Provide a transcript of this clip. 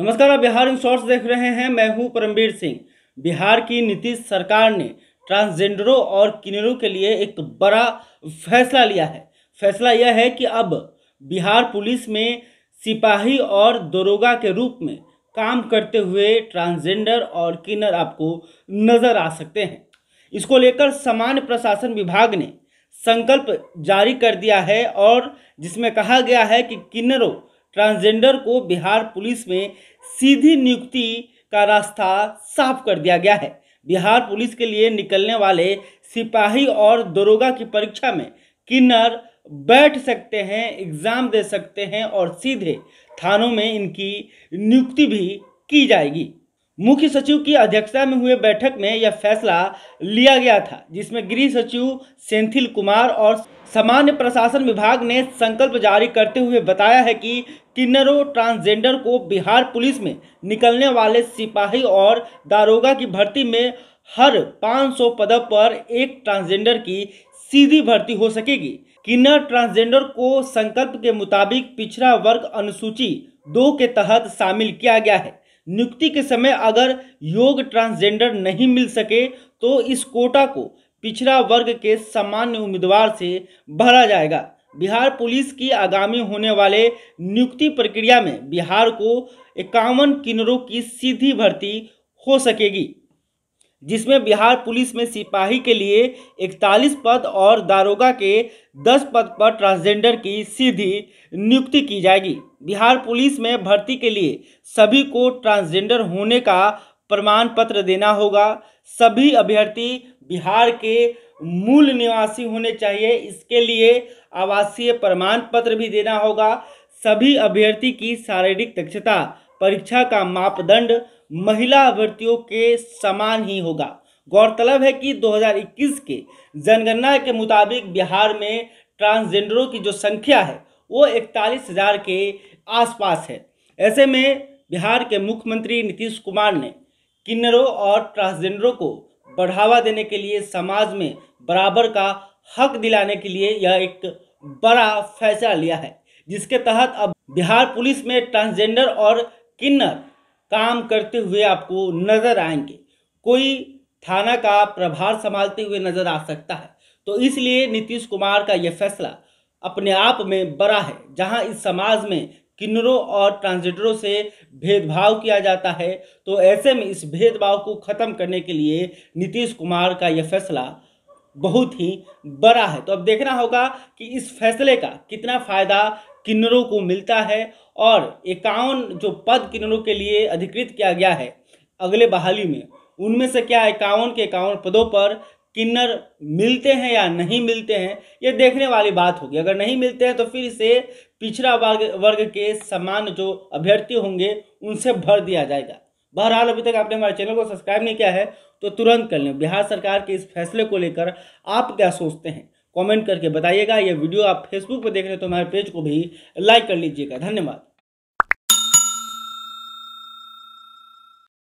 नमस्कार आप Bihar in shorts देख रहे हैं मैं हूं परमवीर सिंह बिहार की नीतीश सरकार ने ट्रांसजेंडरों और किन्नरों के लिए एक बड़ा फैसला लिया है फैसला यह है कि अब बिहार पुलिस में सिपाही और दरोगा के रूप में काम करते हुए ट्रांसजेंडर और किन्नर आपको नजर आ सकते हैं इसको लेकर सामान्य प्रशासन विभाग ने संकल्प जारी कर दिया है और जिसमें कहा गया है कि किन्नरों ट्रांसजेंडर को बिहार पुलिस में सीधी नियुक्ति का रास्ता साफ कर दिया गया है बिहार पुलिस के लिए निकलने वाले सिपाही और दरोगा की परीक्षा में किन्नर बैठ सकते हैं एग्ज़ाम दे सकते हैं और सीधे थानों में इनकी नियुक्ति भी की जाएगी मुख्य सचिव की अध्यक्षता में हुए बैठक में यह फैसला लिया गया था जिसमें गृह सचिव सेंथिल कुमार और सामान्य प्रशासन विभाग ने संकल्प जारी करते हुए बताया है कि किन्नरों ट्रांसजेंडर को बिहार पुलिस में निकलने वाले सिपाही और दारोगा की भर्ती में हर 500 पदों पर एक ट्रांसजेंडर की सीधी भर्ती हो सकेगी किन्नर ट्रांसजेंडर को संकल्प के मुताबिक पिछड़ा वर्ग अनुसूची दो के तहत शामिल किया गया है नियुक्ति के समय अगर योग ट्रांसजेंडर नहीं मिल सके तो इस कोटा को पिछड़ा वर्ग के सामान्य उम्मीदवार से भरा जाएगा बिहार पुलिस की आगामी होने वाले नियुक्ति प्रक्रिया में बिहार को इक्यावन किन्नरों की सीधी भर्ती हो सकेगी जिसमें बिहार पुलिस में सिपाही के लिए 41 पद और दारोगा के 10 पद पर ट्रांसजेंडर की सीधी नियुक्ति की जाएगी बिहार पुलिस में भर्ती के लिए सभी को ट्रांसजेंडर होने का प्रमाण पत्र देना होगा सभी अभ्यर्थी बिहार के मूल निवासी होने चाहिए इसके लिए आवासीय प्रमाण पत्र भी देना होगा सभी अभ्यर्थी की शारीरिक दक्षता परीक्षा का मापदंड महिला अभ्यर्थियों के समान ही होगा गौरतलब है कि 2021 के जनगणना के मुताबिक बिहार में ट्रांसजेंडरों की जो संख्या है वो इकतालीस हजार के आसपास है ऐसे में बिहार के मुख्यमंत्री नीतीश कुमार ने किन्नरों और ट्रांसजेंडरों को बढ़ावा देने के लिए समाज में बराबर का हक दिलाने के लिए यह एक बड़ा फैसला लिया है जिसके तहत अब बिहार पुलिस में ट्रांसजेंडर और किन्नर काम करते हुए आपको नजर आएंगे कोई थाना का प्रभार संभालते हुए नजर आ सकता है तो इसलिए नीतीश कुमार का यह फैसला अपने आप में बड़ा है जहां इस समाज में किन्नरों और ट्रांसजेंडरों से भेदभाव किया जाता है तो ऐसे में इस भेदभाव को खत्म करने के लिए नीतीश कुमार का यह फैसला बहुत ही बड़ा है तो अब देखना होगा कि इस फैसले का कितना फायदा किन्नरों को मिलता है और इक्यावन जो पद किन्नरों के लिए अधिकृत किया गया है अगले बहाली में उनमें से क्या इक्यावन के इक्यावन पदों पर किन्नर मिलते हैं या नहीं मिलते हैं ये देखने वाली बात होगी अगर नहीं मिलते हैं तो फिर इसे पिछड़ा वर्ग वर्ग के समान जो अभ्यर्थी होंगे उनसे भर दिया जाएगा बहरहाल अभी तक आपने हमारे चैनल को सब्सक्राइब नहीं किया है तो तुरंत कर लें बिहार सरकार के इस फैसले को लेकर आप क्या सोचते हैं कमेंट करके बताइएगा यह वीडियो आप फेसबुक पर देख रहे हैं तो हमारे पेज को भी लाइक कर लीजिएगा धन्यवाद